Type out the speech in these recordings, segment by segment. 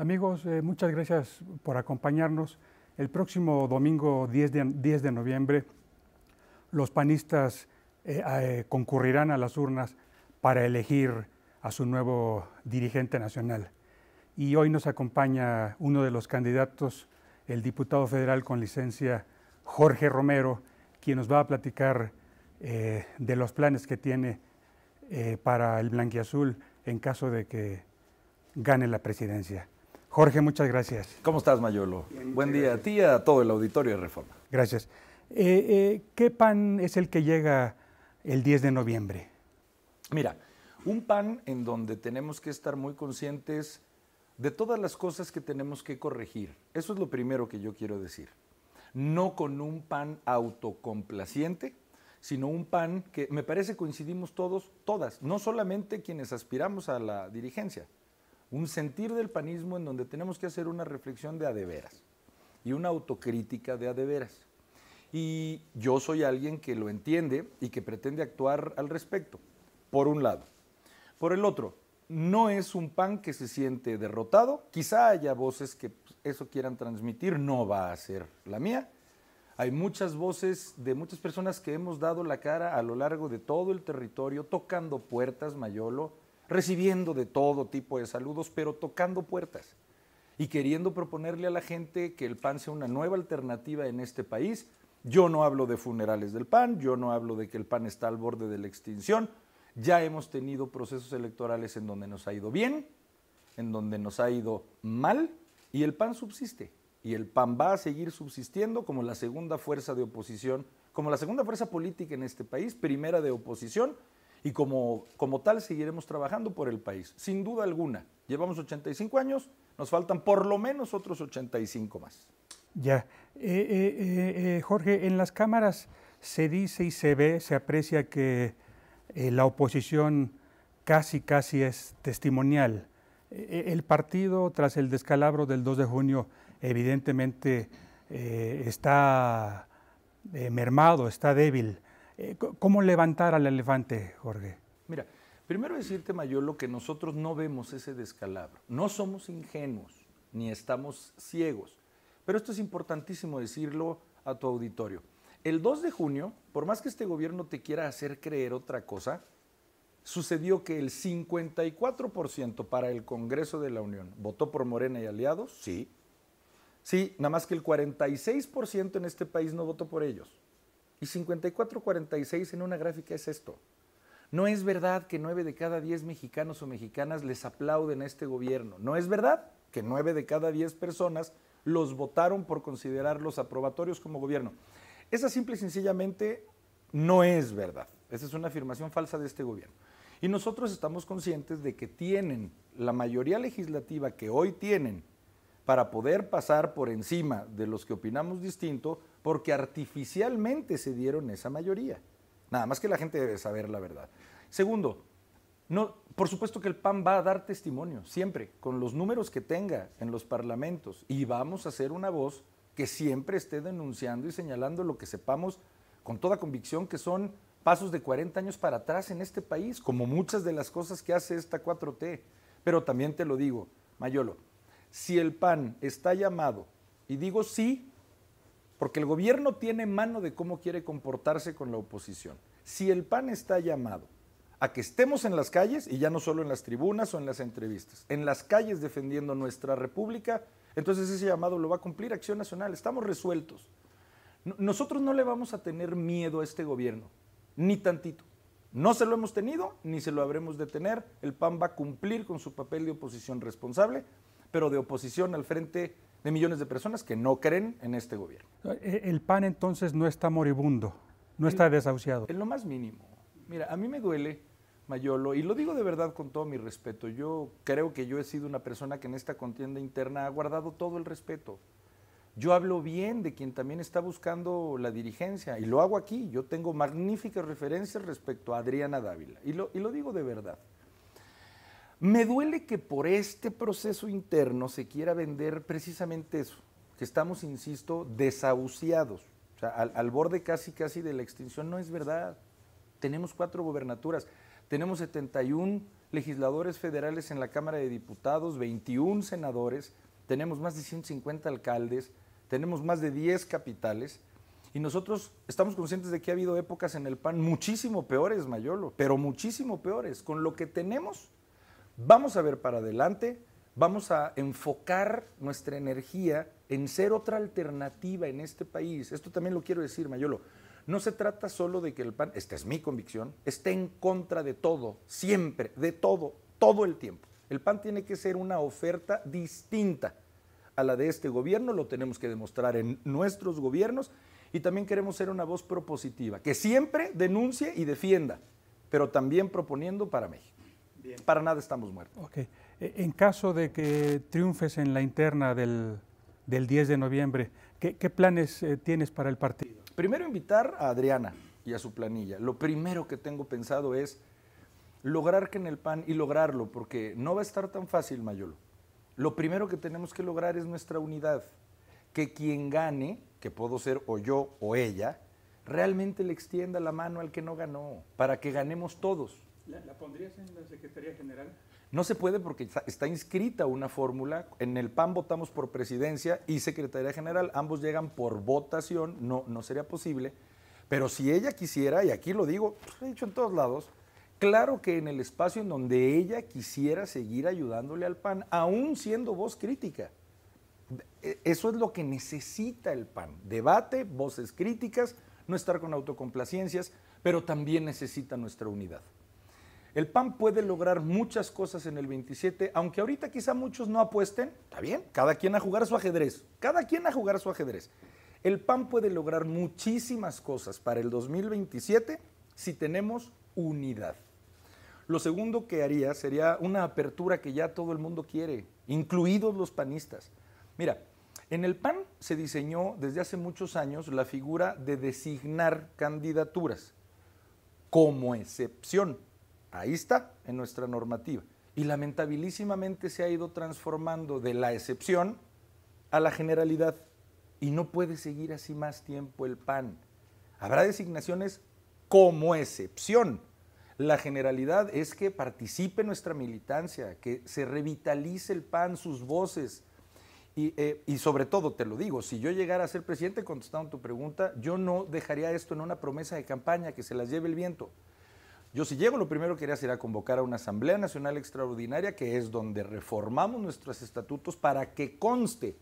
Amigos, eh, muchas gracias por acompañarnos. El próximo domingo 10 de, noviembre, los panistas eh, eh, concurrirán a las urnas para elegir a su nuevo dirigente nacional. Y hoy nos acompaña uno de los candidatos, el diputado federal con licencia Jorge Romero, quien nos va a platicar de los planes que tiene para el blanquiazul en caso de que gane la presidencia. Jorge, muchas gracias. ¿Cómo estás, Mayolo? Buen día a ti y a todo el auditorio de Reforma. Gracias. Eh, eh, ¿Qué pan es el que llega el 10 de noviembre? Mira, un pan en donde tenemos que estar muy conscientes de todas las cosas que tenemos que corregir. Eso es lo primero que yo quiero decir. No con un pan autocomplaciente, sino un pan que me parece coincidimos todos, todas, no solamente quienes aspiramos a la dirigencia, un sentir del panismo en donde tenemos que hacer una reflexión de adeveras y una autocrítica de adeveras. Y yo soy alguien que lo entiende y que pretende actuar al respecto, por un lado. Por el otro, no es un pan que se siente derrotado, quizá haya voces que pues, eso quieran transmitir, no va a ser la mía. Hay muchas voces de muchas personas que hemos dado la cara a lo largo de todo el territorio, tocando puertas, Mayolo, recibiendo de todo tipo de saludos, pero tocando puertas y queriendo proponerle a la gente que el PAN sea una nueva alternativa en este país. Yo no hablo de funerales del PAN, yo no hablo de que el PAN está al borde de la extinción. Ya hemos tenido procesos electorales en donde nos ha ido bien, en donde nos ha ido mal, y el PAN subsiste. Y el PAN va a seguir subsistiendo como la segunda fuerza de oposición, como la segunda fuerza política en este país, primera de oposición y como, como tal seguiremos trabajando por el país, sin duda alguna. Llevamos 85 años, nos faltan por lo menos otros 85 más. Ya, eh, eh, eh, Jorge, en las cámaras se dice y se ve, se aprecia que la oposición casi, casi es testimonial. el partido, tras el descalabro del 2 de junio, evidentemente está mermado, está débil. Eh, ¿Cómo levantar al elefante, Jorge? Mira, primero decirte, Mayolo, que nosotros no vemos ese descalabro. No somos ingenuos, ni estamos ciegos. Pero esto es importantísimo decirlo a tu auditorio. El 2 de junio, por más que este gobierno te quiera hacer creer otra cosa, sucedió que el 54% para el Congreso de la Unión votó por Morena y aliados, sí. Sí, nada más que el 46% en este país no votó por ellos. Y 54-46 en una gráfica es esto. No es verdad que 9 de cada 10 mexicanos o mexicanas les aplauden a este gobierno. No es verdad que 9 de cada 10 personas los votaron por considerarlos aprobatorios como gobierno. Esa simple y sencillamente no es verdad. Esa es una afirmación falsa de este gobierno. Y nosotros estamos conscientes de que tienen la mayoría legislativa que hoy tienen para poder pasar por encima de los que opinamos distinto, porque artificialmente se dieron esa mayoría. Nada más que la gente debe saber la verdad. Segundo, no, por supuesto que el PAN va a dar testimonio, siempre, con los números que tenga en los parlamentos, y vamos a ser una voz que siempre esté denunciando y señalando lo que sepamos con toda convicción que son pasos de 40 años para atrás en este país, como muchas de las cosas que hace esta 4T. Pero también te lo digo, Mayolo, si el PAN está llamado, y digo sí, porque el gobierno tiene mano de cómo quiere comportarse con la oposición, si el PAN está llamado a que estemos en las calles, y ya no solo en las tribunas o en las entrevistas, en las calles defendiendo nuestra república, entonces ese llamado lo va a cumplir Acción Nacional, estamos resueltos. Nosotros no le vamos a tener miedo a este gobierno, ni tantito. No se lo hemos tenido, ni se lo habremos de tener. El PAN va a cumplir con su papel de oposición responsable pero de oposición al frente de millones de personas que no creen en este gobierno. Eh, el PAN entonces no está moribundo, no está desahuciado. En lo más mínimo. Mira, a mí me duele, Mayolo, y lo digo de verdad con todo mi respeto. Yo creo que yo he sido una persona que en esta contienda interna ha guardado todo el respeto. Yo hablo bien de quien también está buscando la dirigencia y lo hago aquí. Yo tengo magníficas referencias respecto a Adriana Dávila y lo digo de verdad. Me duele que por este proceso interno se quiera vender precisamente eso, que estamos, insisto, desahuciados, al, borde casi, casi de la extinción. No es verdad. Tenemos cuatro gobernaturas, tenemos 71 legisladores federales en la Cámara de Diputados, 21 senadores, tenemos más de 150 alcaldes, tenemos más de 10 capitales. Y nosotros estamos conscientes de que ha habido épocas en el PAN muchísimo peores, Mayolo, pero muchísimo peores. Con lo que tenemos, vamos a ver para adelante, vamos a enfocar nuestra energía en ser otra alternativa en este país. Esto también lo quiero decir, Mayolo. No se trata solo de que el PAN, esta es mi convicción, esté en contra de todo, siempre, de todo, todo el tiempo. El PAN tiene que ser una oferta distinta a la de este gobierno, lo tenemos que demostrar en nuestros gobiernos y también queremos ser una voz propositiva, que siempre denuncie y defienda, pero también proponiendo para México. Para nada estamos muertos. Okay. E, en caso de que triunfes en la interna del, del 10 de noviembre, ¿qué, planes eh, tienes para el partido? Primero invitar a Adriana y a su planilla. Lo primero que tengo pensado es lograr que en el PAN, y lograrlo, porque no va a estar tan fácil, Mayolo. Lo primero que tenemos que lograr es nuestra unidad. Que quien gane, que puedo ser o yo o ella, realmente le extienda la mano al que no ganó, para que ganemos todos. ¿La, pondrías en la Secretaría General? No se puede porque está, inscrita una fórmula. En el PAN votamos por presidencia y Secretaría General. Ambos llegan por votación. No, no sería posible. Pero si ella quisiera, y aquí lo digo, pues, he dicho en todos lados, claro que en el espacio en donde ella quisiera seguir ayudándole al PAN, aún siendo voz crítica. E, eso es lo que necesita el PAN. Debate, voces críticas, no estar con autocomplacencias, pero también necesita nuestra unidad. El PAN puede lograr muchas cosas en el 27, aunque ahorita quizá muchos no apuesten, está bien, cada quien a jugar su ajedrez, cada quien a jugar su ajedrez. El PAN puede lograr muchísimas cosas para el 2027 si tenemos unidad. Lo segundo que haría sería una apertura que ya todo el mundo quiere, incluidos los panistas. Mira, en el PAN se diseñó desde hace muchos años la figura de designar candidaturas como excepción Ahí está en nuestra normativa. Y lamentabilísimamente se ha ido transformando de la excepción a la generalidad. Y no puede seguir así más tiempo el PAN. Habrá designaciones como excepción. La generalidad es que participe nuestra militancia, que se revitalice el PAN, sus voces. Y, eh, y, sobre todo, te lo digo, si yo llegara a ser presidente, contestando tu pregunta, yo no dejaría esto en una promesa de campaña, que se las lleve el viento. Yo si llego, lo primero que haría será convocar a una Asamblea Nacional Extraordinaria, que es donde reformamos nuestros estatutos para que conste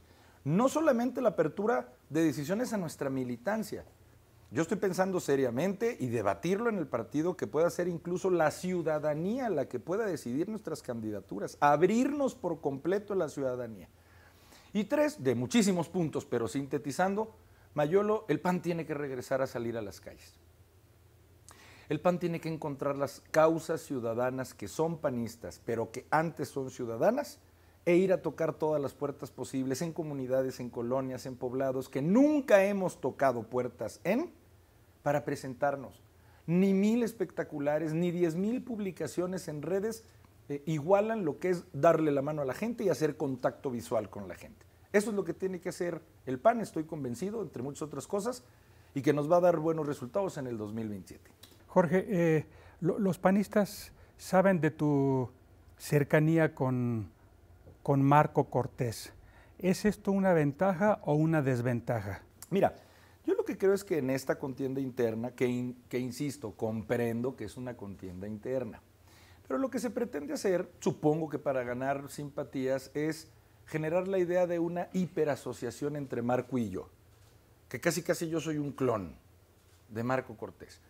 no solamente la apertura de decisiones a nuestra militancia. Yo estoy pensando seriamente y debatirlo en el partido que pueda ser incluso la ciudadanía la que pueda decidir nuestras candidaturas, abrirnos por completo a la ciudadanía. Y tres, de muchísimos puntos, pero sintetizando, Mayolo, el PAN tiene que regresar a salir a las calles. El PAN tiene que encontrar las causas ciudadanas que son panistas, pero que antes son ciudadanas, e ir a tocar todas las puertas posibles en comunidades, en colonias, en poblados que nunca hemos tocado puertas en, para presentarnos. Ni mil espectaculares, ni diez mil publicaciones en redes eh, igualan lo que es darle la mano a la gente y hacer contacto visual con la gente. Eso es lo que tiene que hacer el PAN, estoy convencido, entre muchas otras cosas, y que nos va a dar buenos resultados en el 2027. Jorge, eh, los panistas saben de tu cercanía con, Marco Cortés. ¿Es esto una ventaja o una desventaja? Mira, yo lo que creo es que en esta contienda interna, que, que, insisto, comprendo que es una contienda interna, pero lo que se pretende hacer, supongo que para ganar simpatías, es generar la idea de una hiperasociación entre Marco y yo, que casi casi yo soy un clon de Marco Cortés.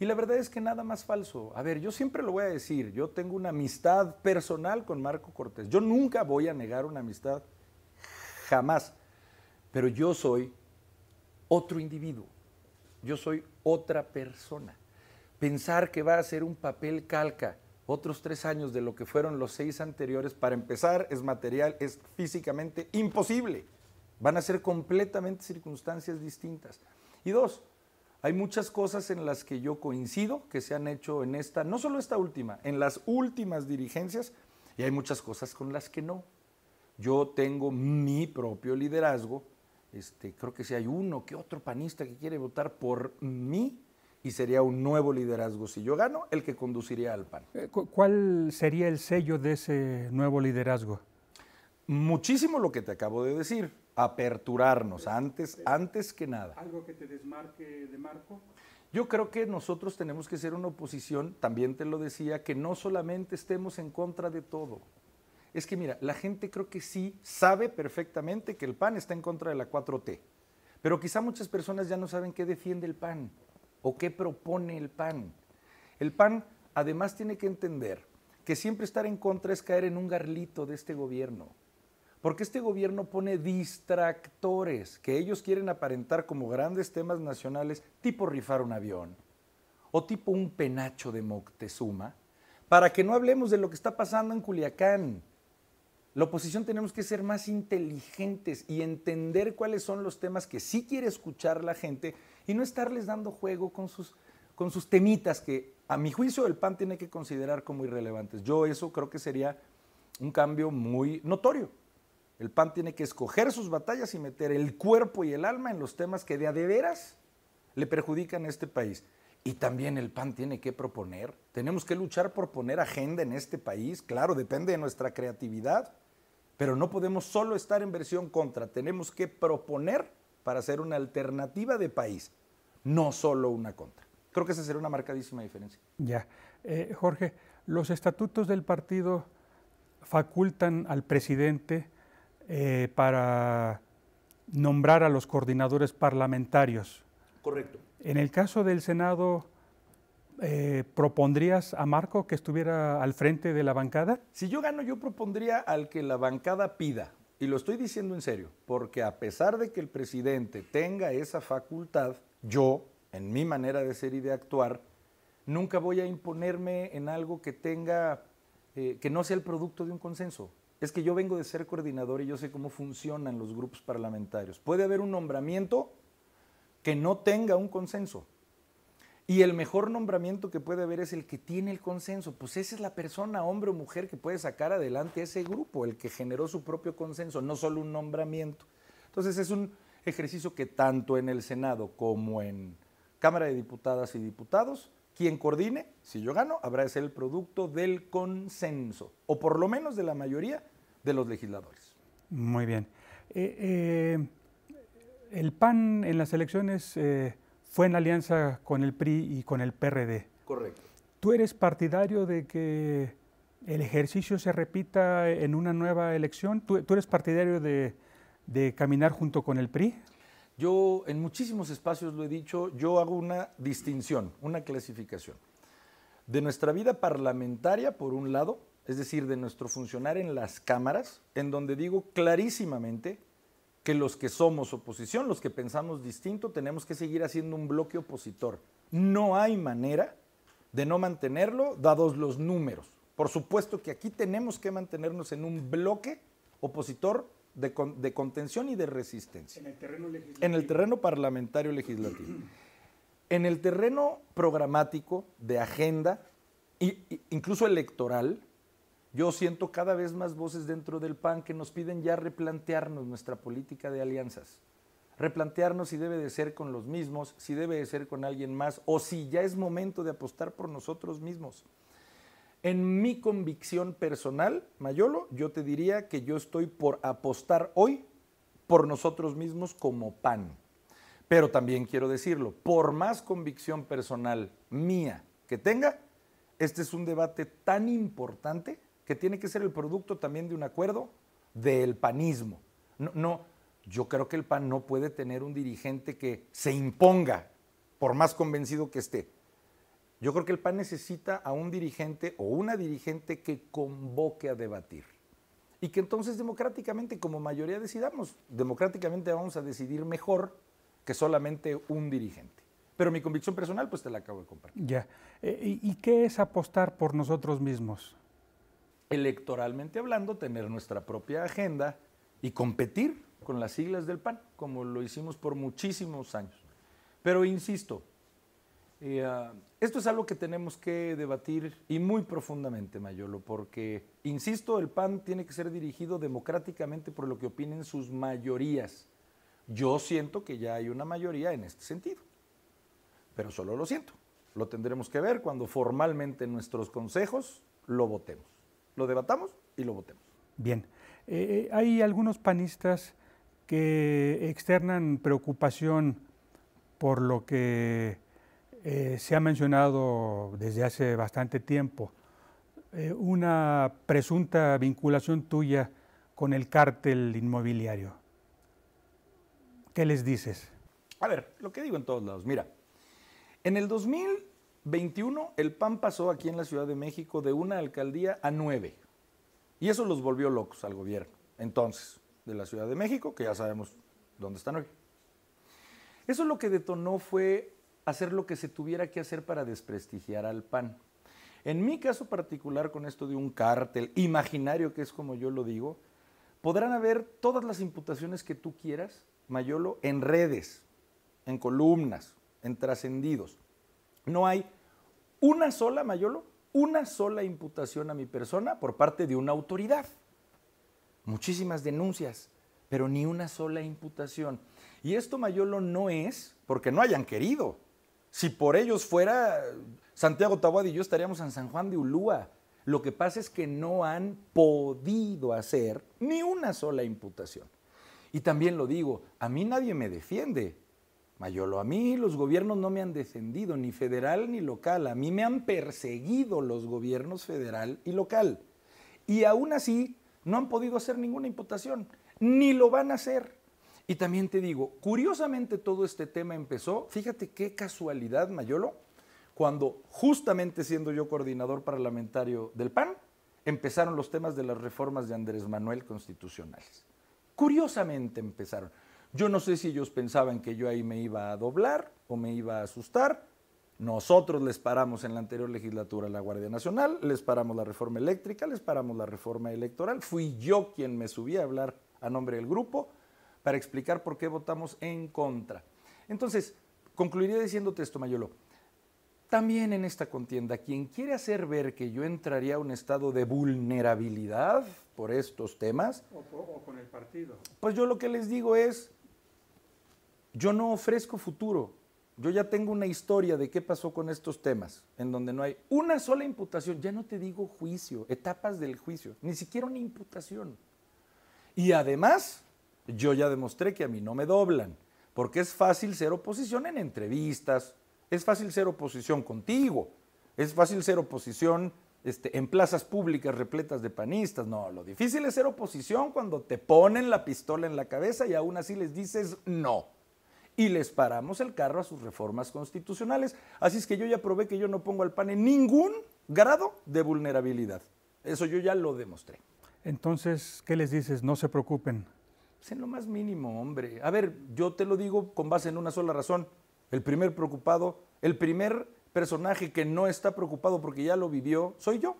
Y la verdad es que nada más falso. A ver, yo siempre lo voy a decir, yo tengo una amistad personal con Marco Cortés. Yo nunca voy a negar una amistad, jamás. Pero yo soy otro individuo, yo soy otra persona. Pensar que va a ser un papel calca otros tres años de lo que fueron los seis anteriores, para empezar, es material, es físicamente imposible. Van a ser completamente circunstancias distintas. Y dos, hay muchas cosas en las que yo coincido que se han hecho en esta, no solo esta última, en las últimas dirigencias, y hay muchas cosas con las que no. Yo tengo mi propio liderazgo, este, creo que si hay uno que otro panista que quiere votar por mí, y sería un nuevo liderazgo, si yo gano, el que conduciría al PAN. Eh, ¿Cuál sería el sello de ese nuevo liderazgo? muchísimo lo que te acabo de decir, aperturarnos antes, antes que nada. ¿Algo que te desmarque de Marco? Yo creo que nosotros tenemos que ser una oposición, también te lo decía, que no solamente estemos en contra de todo. Es que mira, la gente creo que sí sabe perfectamente que el PAN está en contra de la 4T, pero quizá muchas personas ya no saben qué defiende el PAN o qué propone el PAN. El PAN además tiene que entender que siempre estar en contra es caer en un garlito de este gobierno porque este gobierno pone distractores que ellos quieren aparentar como grandes temas nacionales, tipo rifar un avión o tipo un penacho de Moctezuma, para que no hablemos de lo que está pasando en Culiacán. La oposición tenemos que ser más inteligentes y entender cuáles son los temas que sí quiere escuchar la gente y no estarles dando juego con sus, con sus temitas que a mi juicio el PAN tiene que considerar como irrelevantes. Yo eso creo que sería un cambio muy notorio. El PAN tiene que escoger sus batallas y meter el cuerpo y el alma en los temas que de a de veras le perjudican a este país. Y también el PAN tiene que proponer. Tenemos que luchar por poner agenda en este país. Claro, depende de nuestra creatividad, pero no podemos solo estar en versión contra. Tenemos que proponer para ser una alternativa de país, no solo una contra. Creo que esa será una marcadísima diferencia. Ya. Eh, Jorge, los estatutos del partido facultan al presidente eh, para nombrar a los coordinadores parlamentarios. Correcto. En el caso del Senado, eh, ¿propondrías a Marco que estuviera al frente de la bancada? Si yo gano, yo propondría al que la bancada pida. Y lo estoy diciendo en serio, porque a pesar de que el presidente tenga esa facultad, yo, en mi manera de ser y de actuar, nunca voy a imponerme en algo que tenga, eh, que no sea el producto de un consenso es que yo vengo de ser coordinador y yo sé cómo funcionan los grupos parlamentarios. Puede haber un nombramiento que no tenga un consenso. Y el mejor nombramiento que puede haber es el que tiene el consenso. Pues esa es la persona, hombre o mujer, que puede sacar adelante ese grupo, el que generó su propio consenso, no solo un nombramiento. Entonces es un ejercicio que tanto en el Senado como en Cámara de Diputadas y Diputados, quien coordine, si yo gano, habrá de ser el producto del consenso, o por lo menos de la mayoría de los legisladores. Muy bien. Eh, eh, el PAN en las elecciones eh, fue en alianza con el PRI y con el PRD. Correcto. ¿Tú eres partidario de que el ejercicio se repita en una nueva elección? ¿Tú, eres partidario de caminar junto con el PRI? Yo en muchísimos espacios lo he dicho, yo hago una distinción, una clasificación de nuestra vida parlamentaria, por un lado, es decir, de nuestro funcionar en las cámaras, en donde digo clarísimamente que los que somos oposición, los que pensamos distinto, tenemos que seguir haciendo un bloque opositor. No hay manera de no mantenerlo, dados los números. Por supuesto que aquí tenemos que mantenernos en un bloque opositor de, contención y de resistencia. En el terreno En parlamentario legislativo. en el terreno programático, de agenda, incluso electoral, yo siento cada vez más voces dentro del PAN que nos piden ya replantearnos nuestra política de alianzas. Replantearnos si debe de ser con los mismos, si debe de ser con alguien más o si ya es momento de apostar por nosotros mismos. En mi convicción personal, Mayolo, yo te diría que yo estoy por apostar hoy por nosotros mismos como PAN. Pero también quiero decirlo, por más convicción personal mía que tenga, este es un debate tan importante que tiene que ser el producto también de un acuerdo del panismo. No, yo creo que el PAN no puede tener un dirigente que se imponga, por más convencido que esté. Yo creo que el PAN necesita a un dirigente o una dirigente que convoque a debatir. Y que entonces democráticamente, como mayoría, decidamos. Democráticamente vamos a decidir mejor que solamente un dirigente. Pero mi convicción personal, pues te la acabo de compartir. Ya. Eh, ¿Y qué es apostar por nosotros mismos? electoralmente hablando, tener nuestra propia agenda y competir con las siglas del PAN, como lo hicimos por muchísimos años. Pero insisto, eh, ah, esto es algo que tenemos que debatir y muy profundamente, Mayolo, porque, insisto, el PAN tiene que ser dirigido democráticamente por lo que opinen sus mayorías. Yo siento que ya hay una mayoría en este sentido, pero solo lo siento. Lo tendremos que ver cuando formalmente nuestros consejos lo votemos lo debatamos y lo votemos. Bien, eh, eh, hay algunos panistas que externan preocupación por lo que eh, se ha mencionado desde hace bastante tiempo, una presunta vinculación tuya con el cártel inmobiliario. ¿Qué les dices? A ver, lo que digo en todos lados, mira, en el 2000 21, el PAN pasó aquí en la Ciudad de México de una alcaldía a nueve. Y eso los volvió locos al gobierno, entonces, de la Ciudad de México, que ya sabemos dónde están hoy. Eso lo que detonó fue hacer lo que se tuviera que hacer para desprestigiar al PAN. En mi caso particular, con esto de un cártel imaginario, que es como yo lo digo, podrán haber todas las imputaciones que tú quieras, Mayolo, en redes, en columnas, en trascendidos no hay una sola, Mayolo, una sola imputación a mi persona por parte de una autoridad. Muchísimas denuncias, pero ni una sola imputación. Y esto, Mayolo, no es porque no hayan querido. Si por ellos fuera, Santiago Taboada y yo estaríamos en San Juan de Ulúa. Lo que pasa es que no han podido hacer ni una sola imputación. Y también lo digo, a mí nadie me defiende. Mayolo, a mí los gobiernos no me han defendido, ni federal ni local. A mí me han perseguido los gobiernos federal y local. Y aún así no han podido hacer ninguna imputación, ni lo van a hacer. Y también te digo, curiosamente todo este tema empezó, fíjate qué casualidad, Mayolo, cuando justamente siendo yo coordinador parlamentario del PAN, empezaron los temas de las reformas de Andrés Manuel constitucionales. Curiosamente empezaron. Yo no sé si ellos pensaban que yo ahí me iba a doblar o me iba a asustar. Nosotros les paramos en la anterior legislatura la Guardia Nacional, les paramos la reforma eléctrica, les paramos la reforma electoral. Fui yo quien me subí a hablar a nombre del grupo para explicar por qué votamos en contra. Entonces, concluiría diciéndote esto, Mayolo. También en esta contienda, quien quiere hacer ver que yo entraría a un estado de vulnerabilidad por estos temas... o con el partido. Pues yo lo que les digo es, yo no ofrezco futuro. Yo ya tengo una historia de qué pasó con estos temas, en donde no hay una sola imputación. Ya no te digo juicio, etapas del juicio, ni siquiera una imputación. Y además, yo ya demostré que a mí no me doblan, porque es fácil ser oposición en entrevistas, es fácil ser oposición contigo, es fácil ser oposición este, en plazas públicas repletas de panistas. No, lo difícil es ser oposición cuando te ponen la pistola en la cabeza y aún así les dices no y les paramos el carro a sus reformas constitucionales. Así es que yo ya probé que yo no pongo al PAN en ningún grado de vulnerabilidad. Eso yo ya lo demostré. Entonces, ¿qué les dices? No se preocupen. Pues en lo más mínimo, hombre. A ver, yo te lo digo con base en una sola razón. El primer preocupado, el primer personaje que no está preocupado porque ya lo vivió, soy yo.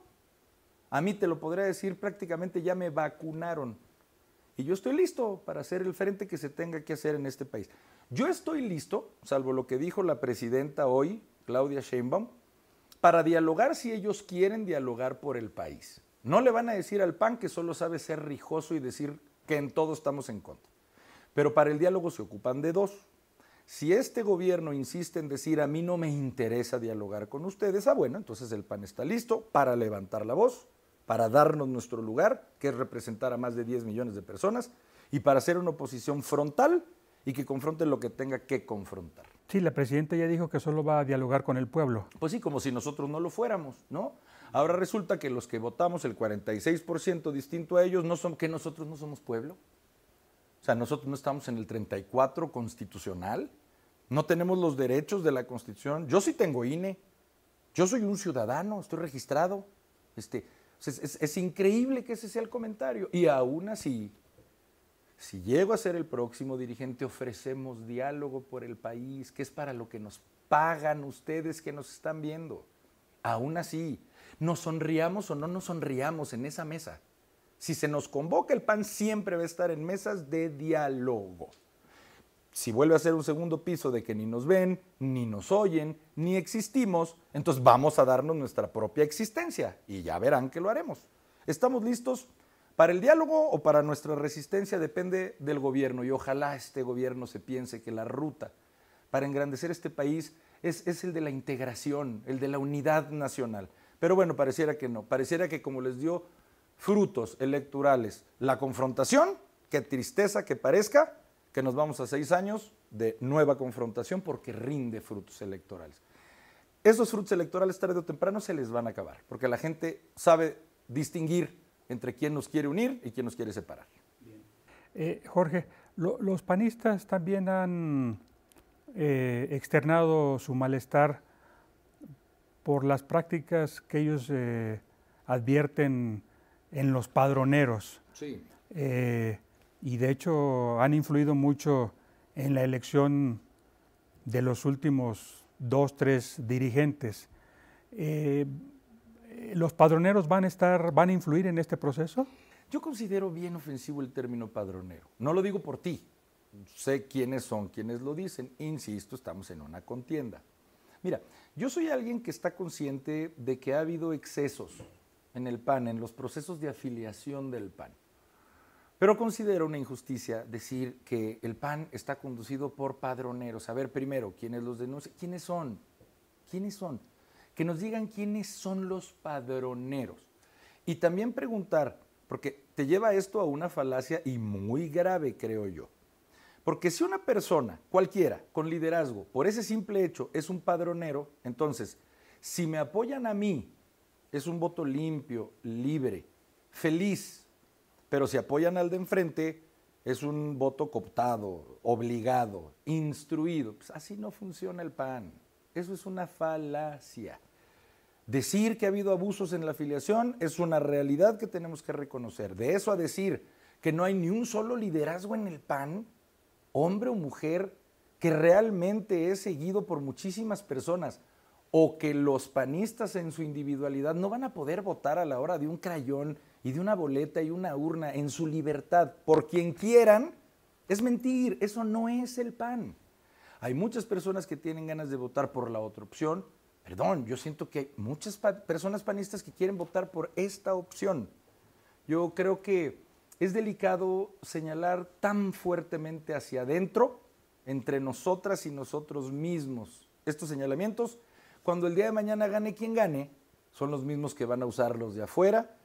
A mí te lo podría decir, prácticamente ya me vacunaron. Y yo estoy listo para hacer el frente que se tenga que hacer en este país. Yo estoy listo, salvo lo que dijo la presidenta hoy, Claudia Sheinbaum, para dialogar si ellos quieren dialogar por el país. No le van a decir al PAN que solo sabe ser rijoso y decir que en todo estamos en contra. Pero para el diálogo se ocupan de dos. Si este gobierno insiste en decir a mí no me interesa dialogar con ustedes, ah bueno, entonces el PAN está listo para levantar la voz, para darnos nuestro lugar, que es representar a más de 10 millones de personas, y para hacer una oposición frontal y que confronte lo que tenga que confrontar. Sí, la presidenta ya dijo que solo va a dialogar con el pueblo. Pues sí, como si nosotros no lo fuéramos, ¿no? Ahora resulta que los que votamos, el 46% distinto a ellos, no son que nosotros no somos pueblo. O sea, nosotros no estamos en el 34 constitucional, no tenemos los derechos de la constitución. Yo sí tengo INE, yo soy un ciudadano, estoy registrado. Este, es, es increíble que ese sea el comentario. Y aún así, si llego a ser el próximo dirigente, ofrecemos diálogo por el país, que es para lo que nos pagan ustedes que nos están viendo. Aún así, nos sonriamos o no nos sonriamos en esa mesa. Si se nos convoca, el PAN siempre va a estar en mesas de diálogo. Si vuelve a ser un segundo piso de que ni nos ven, ni nos oyen, ni existimos, entonces vamos a darnos nuestra propia existencia y ya verán que lo haremos. ¿Estamos listos? Para el diálogo o para nuestra resistencia depende del gobierno y ojalá este gobierno se piense que la ruta para engrandecer este país es, el de la integración, el de la unidad nacional. Pero bueno, pareciera que no, pareciera que como les dio frutos electorales la confrontación, qué tristeza que parezca que nos vamos a seis años de nueva confrontación porque rinde frutos electorales. Esos frutos electorales tarde o temprano se les van a acabar, porque la gente sabe distinguir entre quién nos quiere unir y quién nos quiere separar. Eh, Jorge, los panistas también han eh, externado su malestar por las prácticas que ellos eh, advierten en los padroneros. Sí. y de hecho han influido mucho en la elección de los últimos dos, tres dirigentes. ¿Los padroneros van a estar, van a influir en este proceso? Yo considero bien ofensivo el término padronero. No lo digo por ti. Sé quiénes son quienes lo dicen. Insisto, estamos en una contienda. Mira, yo soy alguien que está consciente de que ha habido excesos en el PAN, en los procesos de afiliación del PAN. Pero considero una injusticia decir que el PAN está conducido por padroneros. A ver, primero, ¿quiénes los denuncian? ¿Quiénes son? ¿Quiénes son? que nos digan quiénes son los padroneros. Y también preguntar, porque te lleva esto a una falacia y muy grave, creo yo. Porque si una persona, cualquiera, con liderazgo, por ese simple hecho, es un padronero, entonces, si me apoyan a mí, es un voto limpio, libre, feliz. Pero si apoyan al de enfrente, es un voto cooptado, obligado, instruido. Pues así no funciona el PAN. Eso es una falacia. Decir que ha habido abusos en la afiliación es una realidad que tenemos que reconocer. De eso a decir que no hay ni un solo liderazgo en el PAN, hombre o mujer, que realmente es seguido por muchísimas personas o que los panistas en su individualidad no van a poder votar a la hora de un crayón y de una boleta y una urna en su libertad por quien quieran, es mentir, eso no es el PAN. Hay muchas personas que tienen ganas de votar por la otra opción, Perdón, yo siento que hay muchas personas panistas que quieren votar por esta opción. Yo creo que es delicado señalar tan fuertemente hacia adentro, entre nosotras y nosotros mismos, estos señalamientos, cuando el día de mañana gane quien gane, son los mismos que van a usarlos de afuera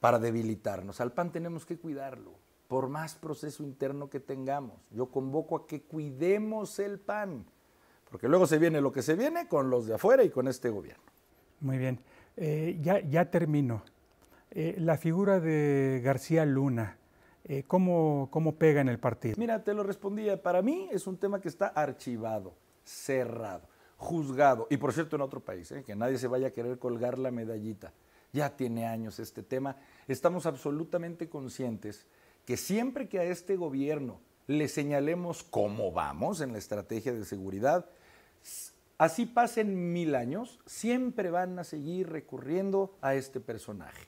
para debilitarnos. Al PAN tenemos que cuidarlo, por más proceso interno que tengamos. Yo convoco a que cuidemos el PAN porque luego se viene lo que se viene con los de afuera y con este gobierno. Muy bien, eh, ya, ya termino. Eh, la figura de García Luna, eh, ¿cómo, ¿cómo pega en el partido? Mira, te lo respondía, para mí es un tema que está archivado, cerrado, juzgado, y por cierto en otro país, que nadie se vaya a querer colgar la medallita. Ya tiene años este tema, estamos absolutamente conscientes que siempre que a este gobierno le señalemos cómo vamos en la estrategia de seguridad, así pasen mil años, siempre van a seguir recurriendo a este personaje.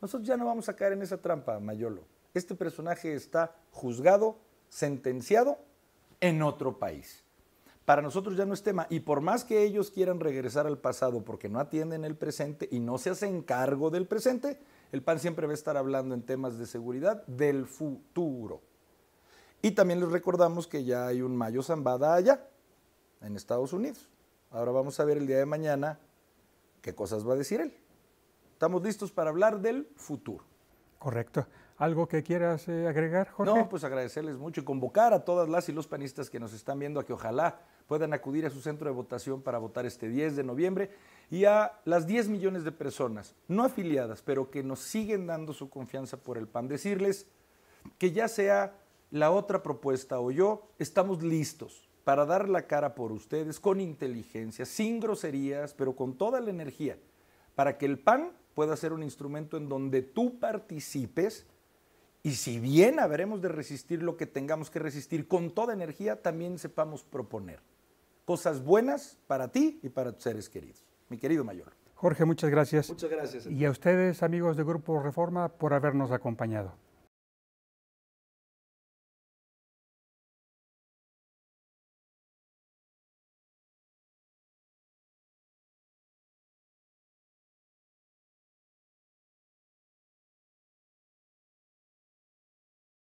Nosotros ya no vamos a caer en esa trampa, Mayolo. Este personaje está juzgado, sentenciado en otro país. Para nosotros ya no es tema. Y por más que ellos quieran regresar al pasado porque no atienden el presente y no se hacen cargo del presente, el PAN siempre va a estar hablando en temas de seguridad del futuro. Y también les recordamos que ya hay un Mayo Zambada allá, en Estados Unidos. Ahora vamos a ver el día de mañana qué cosas va a decir él. Estamos listos para hablar del futuro. Correcto. ¿Algo que quieras eh, agregar, Jorge? No, pues agradecerles mucho y convocar a todas las y los panistas que nos están viendo a que ojalá puedan acudir a su centro de votación para votar este 10 de noviembre y a las 10 millones de personas no afiliadas, pero que nos siguen dando su confianza por el PAN, decirles que ya sea la otra propuesta o yo, estamos listos para dar la cara por ustedes con inteligencia, sin groserías, pero con toda la energía, para que el PAN pueda ser un instrumento en donde tú participes y si bien habremos de resistir lo que tengamos que resistir con toda energía, también sepamos proponer cosas buenas para ti y para tus seres queridos. Mi querido Mayor. Jorge, muchas gracias. Muchas gracias. Y a ustedes, amigos de Grupo Reforma, por habernos acompañado.